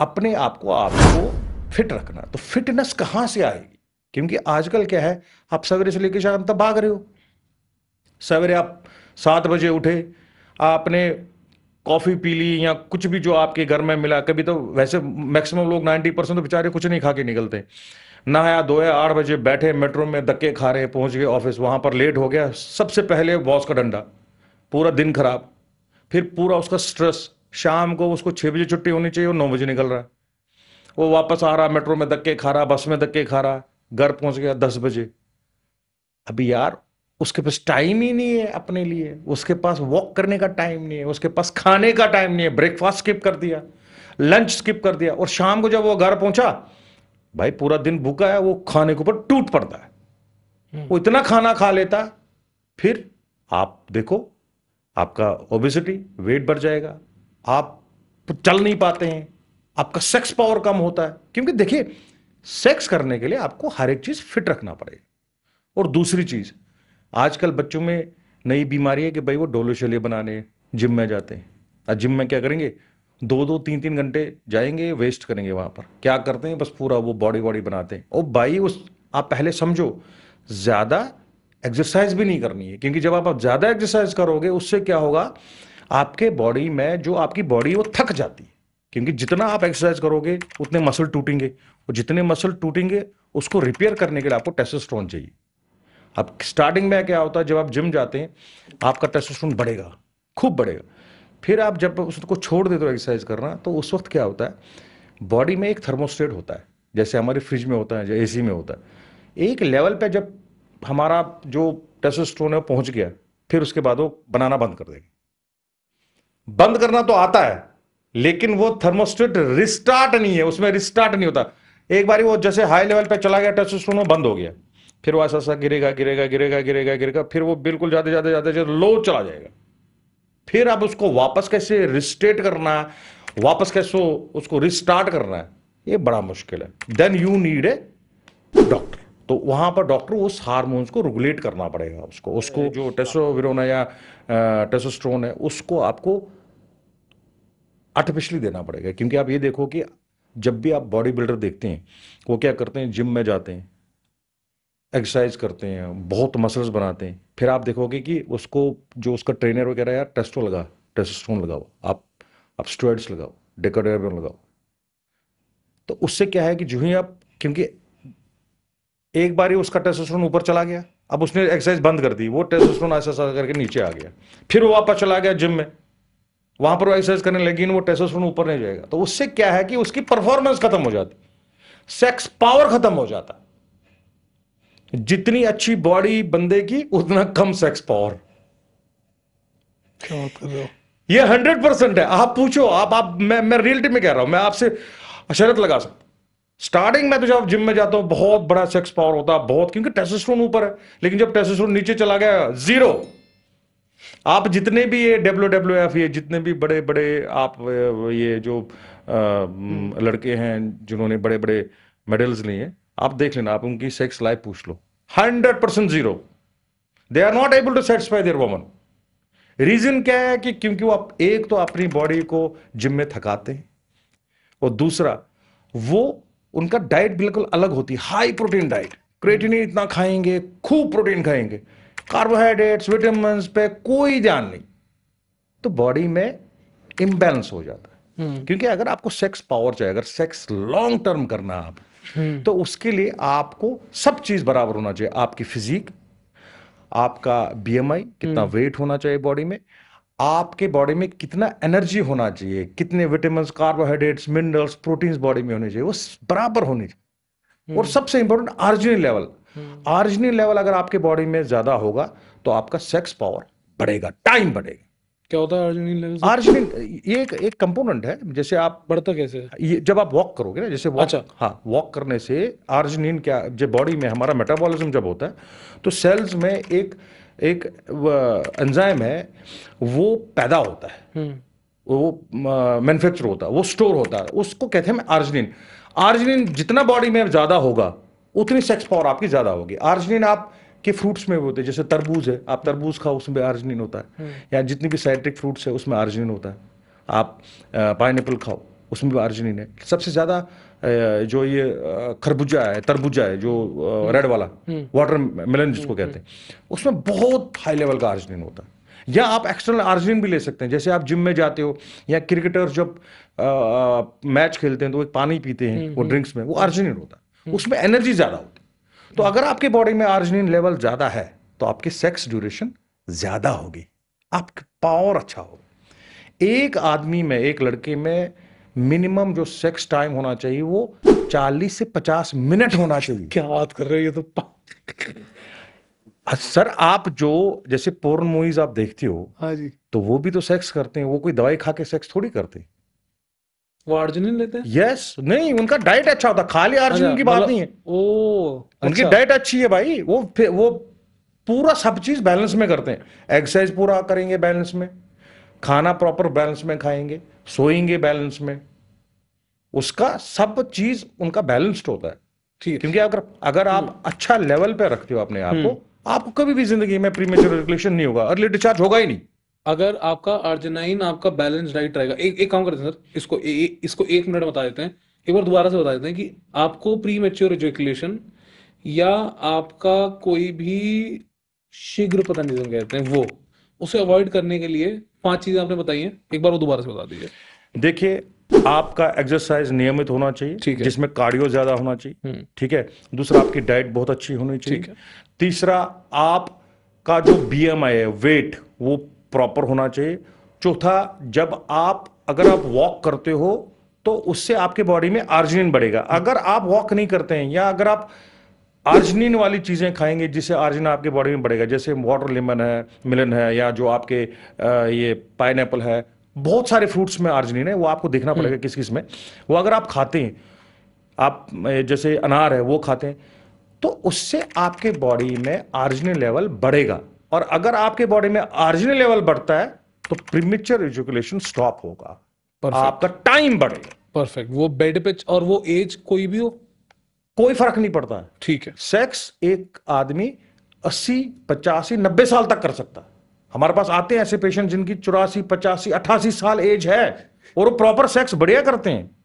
अपने आप को आपको फिट रखना तो फिटनेस कहाँ से आएगी क्योंकि आजकल क्या है आप सवेरे से लेकर शाम तक भाग रहे हो सवेरे आप सात बजे उठे आपने कॉफ़ी पी ली या कुछ भी जो आपके घर में मिला कभी तो वैसे मैक्सिमम लोग नाइन्टी परसेंट तो बेचारे कुछ नहीं खा के निकलते नहाया धोया आठ बजे बैठे मेट्रो में धक्के खा रहे पहुंच गए ऑफिस वहां पर लेट हो गया सबसे पहले बॉस का डंडा पूरा दिन खराब फिर पूरा उसका स्ट्रेस शाम को उसको छः बजे छुट्टी होनी चाहिए और नौ बजे निकल रहा है वो वापस आ रहा मेट्रो में धक्के खा रहा बस में धक्के खा रहा घर पहुंच गया दस बजे अभी यार उसके पास टाइम ही नहीं है अपने लिए उसके पास वॉक करने का टाइम नहीं है उसके पास खाने का टाइम नहीं है ब्रेकफास्ट स्किप कर दिया लंच स्किप कर दिया और शाम को जब वो घर पहुंचा भाई पूरा दिन भूखा है वो खाने के ऊपर टूट पड़ता है हम्म। वो इतना खाना खा लेता फिर आप देखो आपका ओबिसिटी वेट बढ़ जाएगा आप चल नहीं पाते हैं आपका सेक्स पावर कम होता है क्योंकि देखिए सेक्स करने के लिए आपको हर एक चीज़ फिट रखना पड़ेगा और दूसरी चीज़ आजकल बच्चों में नई बीमारी है कि भाई वो डोलो शोले बनाने जिम में जाते हैं और जिम में क्या करेंगे दो दो तीन तीन घंटे जाएंगे वेस्ट करेंगे वहां पर क्या करते हैं बस पूरा वो बॉडी बॉडी बनाते हैं और भाई उस आप पहले समझो ज़्यादा एक्सरसाइज भी नहीं करनी है क्योंकि जब आप ज़्यादा एक्सरसाइज करोगे उससे क्या होगा आपके बॉडी में जो आपकी बॉडी वो थक जाती है क्योंकि जितना आप एक्सरसाइज करोगे उतने मसल टूटेंगे और जितने मसल टूटेंगे उसको रिपेयर करने के लिए आपको टेस्टोस्टेरोन चाहिए अब स्टार्टिंग में क्या होता है जब आप जिम जाते हैं आपका टेस्टोस्टेरोन बढ़ेगा खूब बढ़ेगा फिर आप जब उसको छोड़ देते हो एक्सरसाइज करना तो उस वक्त क्या होता है बॉडी में एक थर्मोस्टेट होता है जैसे हमारे फ्रिज में होता है जैसे ए में होता है एक लेवल पर जब हमारा जो टेस्टोस्टेरोन है पहुंच गया फिर उसके बाद वो बनाना बंद कर देगा बंद करना तो आता है लेकिन वो थर्मोस्टेट रिस्टार्ट नहीं है उसमें रिस्टार्ट नहीं होता एक बार वो जैसे हाई लेवल पे चला गया टच स्टोन बंद हो गया फिर वो ऐसा ऐसा गिरेगा गिरेगा गिरेगा गिरेगा गिरेगा फिर वो बिल्कुल जाते जाते जाते जाते लो चला जाएगा फिर आप उसको वापस कैसे रिस्टेट करना है वापस कैसे उसको रिस्टार्ट करना है ये बड़ा मुश्किल है then you need a doctor तो वहां पर डॉक्टर उस हार्मोन्स को रेगुलेट करना पड़ेगा उसको उसको जो टेस्टोविरोना या टेस्टोस्ट्रोन है उसको आपको आर्टिफिशली देना पड़ेगा क्योंकि आप ये देखो कि जब भी आप बॉडी बिल्डर देखते हैं वो क्या करते हैं जिम में जाते हैं एक्सरसाइज करते हैं बहुत मसल्स बनाते हैं फिर आप देखोगे कि उसको जो उसका ट्रेनर वगैरह यार टेस्टो लगा टेस्टोन लगाओ आप आप स्टोइड्स लगाओ डेकोडेब लगाओ तो उससे क्या है कि जो ही आप क्योंकि एक बार ही उसका टेस्टोस्टेरोन ऊपर चला गया अब उसने एक्सरसाइज बंद कर दी वो टेस्टोस्टेरोन ऐसा ऐसा करके नीचे आ गया फिर वो वापस चला गया जिम में वहां पर वो एक्सरसाइज करने लेकिन वो टेस्टोस्टेरोन ऊपर नहीं जाएगा तो उससे क्या है कि उसकी परफॉर्मेंस खत्म हो जाती सेक्स पावर खत्म हो जाता जितनी अच्छी बॉडी बंदे की उतना कम सेक्स पावर ये हंड्रेड परसेंट है आप पूछो आप आप मैं मैं रियलिटी में कह रहा हूं मैं आपसे शरत लगा सकता स्टार्टिंग में तो जब जिम में जाता हूं बहुत बड़ा सेक्स पावर होता है बहुत क्योंकि टेस्टोस्टेरोन ऊपर है लेकिन जब टेस्टोस्टेरोन नीचे चला गया जीरो आप जितने भी ये डब्ल्यू डब्ल्यू एफ ये जितने भी बड़े बड़े आप ये जो आ, हम्म। लड़के हैं जिन्होंने बड़े बड़े मेडल्स लिए आप देख लेना आप उनकी सेक्स लाइफ पूछ लो hundred percent zero they are not able to satisfy their women reason क्या है कि क्योंकि वो आप एक तो अपनी बॉडी को जिम में थकाते हैं और दूसरा वो उनका डाइट बिल्कुल अलग होती है हाई प्रोटीन डाइट क्रेटिनिन इतना खाएंगे खूब प्रोटीन खाएंगे कार्बोहाइड्रेट्स विटामिन पे कोई ध्यान नहीं तो बॉडी में इम्बेलेंस हो जाता है हम्म। क्योंकि अगर आपको सेक्स पावर चाहिए अगर सेक्स लॉन्ग टर्म करना आप हम्म। तो उसके लिए आपको सब चीज बराबर होना चाहिए आपकी फिजिक आपका बीएमआई कितना हम्म। वेट होना चाहिए बॉडी में आपके बॉडी में कितना एनर्जी होना चाहिए कितने vitamin carbohydrates minerals proteins body में होने चाहिए वो बराबर होने चाहिए और सबसे important arginine level hmm. Arginine level अगर आपके बॉडी में ज्यादा होगा तो आपका सेक्स पावर बढ़ेगा टाइम बढ़ेगा क्या होता है आर्जनी लेवल आर्जनी ये एक एक कंपोनेंट है जैसे आप बढ़ता कैसे ये जब आप वॉक करोगे ना जैसे वॉक अच्छा। हाँ वॉक करने से आर्जिनिन क्या जब बॉडी में हमारा मेटाबॉलिज्म जब होता है तो सेल्स में एक एक एंजाइम है वो पैदा होता है हम्म। वो मैन्युफैक्चर होता है वो स्टोर होता है उसको कहते हैं आर्जिनिन आर्जिनिन जितना बॉडी में ज़्यादा होगा उतनी सेक्स पावर आपकी ज्यादा होगी आर्जनिन आप के फ्रूट्स में भी होते हैं जैसे तरबूज है आप तरबूज खाओ उसमें आर्जनिन होता है हम्म। या जितनी भी साइट्रिक फ्रूट्स है उसमें आर्जनिन होता है आप पाइन खाओ उसमें भी आर्जनिन है सबसे ज़्यादा जो ये खरबूजा है तरबूजा है जो रेड हम्म। वाला वाटर हम्म। मेलन जिसको कहते हैं उसमें बहुत हाई लेवल का आर्जनिन होता है या आप एक्सटर्नल आर्जिन भी ले सकते हैं जैसे आप जिम में जाते हो या क्रिकेटर्स जब आ, मैच खेलते हैं तो एक पानी पीते हैं वो ड्रिंक्स में वो आर्जिन होता है हम्म। उसमें एनर्जी ज़्यादा होती तो हम्म। अगर आपके बॉडी में आर्जिनिन लेवल ज़्यादा है तो आपकी सेक्स ड्यूरेशन ज़्यादा होगी आपकी पावर अच्छा होगा एक आदमी में एक लड़के में मिनिमम जो सेक्स टाइम होना चाहिए वो 40 से 50 मिनट होना चाहिए क्या बात कर रहे हो ये तो सर आप जो जैसे पोर्न मूवीज आप देखते हो हाँ जी तो वो भी तो सेक्स करते हैं वो कोई दवाई खा के सेक्स थोड़ी करते हैं वो लेते हैं यस yes, नहीं उनका डाइट अच्छा होता खाली अच्छा, की बात मतलब नहीं है ओ उनकी अच्छा। डाइट अच्छी है भाई वो वो पूरा सब चीज बैलेंस में करते हैं एक्सरसाइज पूरा करेंगे बैलेंस में खाना प्रॉपर बैलेंस में खाएंगे सोएंगे बैलेंस में उसका सब चीज उनका बैलेंस्ड होता है ठीक क्योंकि अगर अगर आप हम्म। अच्छा लेवल पे रखते हो अपने आप को हम्म। आपको कभी भी जिंदगी में प्रीमेचर रिलेशन नहीं होगा अर्ली डिस्चार्ज होगा ही नहीं अगर आपका आर्जिनाइन आपका बैलेंस डाइट रहेगा एक एक काम करते हैं सर इसको ए, इसको एक मिनट बता देते हैं एक बार दोबारा से बता देते हैं कि आपको प्री मेच्योर एजुकुलेशन या आपका कोई भी शीघ्र पता नहीं कहते हैं वो उसे अवॉइड करने के लिए पांच चीजें आपने बताई हैं एक बार वो दोबारा से बता दीजिए देखिए आपका एक्सरसाइज नियमित होना चाहिए जिसमें कार्डियो ज्यादा होना चाहिए ठीक है हम्म। दूसरा आपकी डाइट बहुत अच्छी होनी चाहिए तीसरा आपका जो बी है वेट वो प्रॉपर होना चाहिए चौथा जब आप अगर आप वॉक करते हो तो उससे आपके बॉडी में आर्जिन बढ़ेगा अगर आप वॉक नहीं करते हैं या अगर आप आर्जिन वाली चीज़ें खाएंगे जिससे आर्जिन आपके बॉडी में बढ़ेगा जैसे वाटर लेमन है मिलन है या जो आपके ये पाइन है बहुत सारे फ्रूट्स में आर्जिन है वो आपको देखना हम्म। पड़ेगा किस किस में वो अगर आप खाते हैं आप जैसे अनार है वो खाते हैं तो उससे आपके बॉडी में आर्जिन लेवल बढ़ेगा और अगर आपके बॉडी में आर्जिनल लेवल बढ़ता है तो प्रीमेच्योर एजुकेशन स्टॉप होगा पर आपका टाइम बढ़ेगा परफेक्ट वो बेड पे और वो एज कोई भी हो कोई फर्क नहीं पड़ता है ठीक है सेक्स एक आदमी अस्सी पचासी नब्बे साल तक कर सकता है हमारे पास आते हैं ऐसे पेशेंट जिनकी चौरासी पचासी अट्ठासी साल एज है और वो प्रॉपर सेक्स बढ़िया करते हैं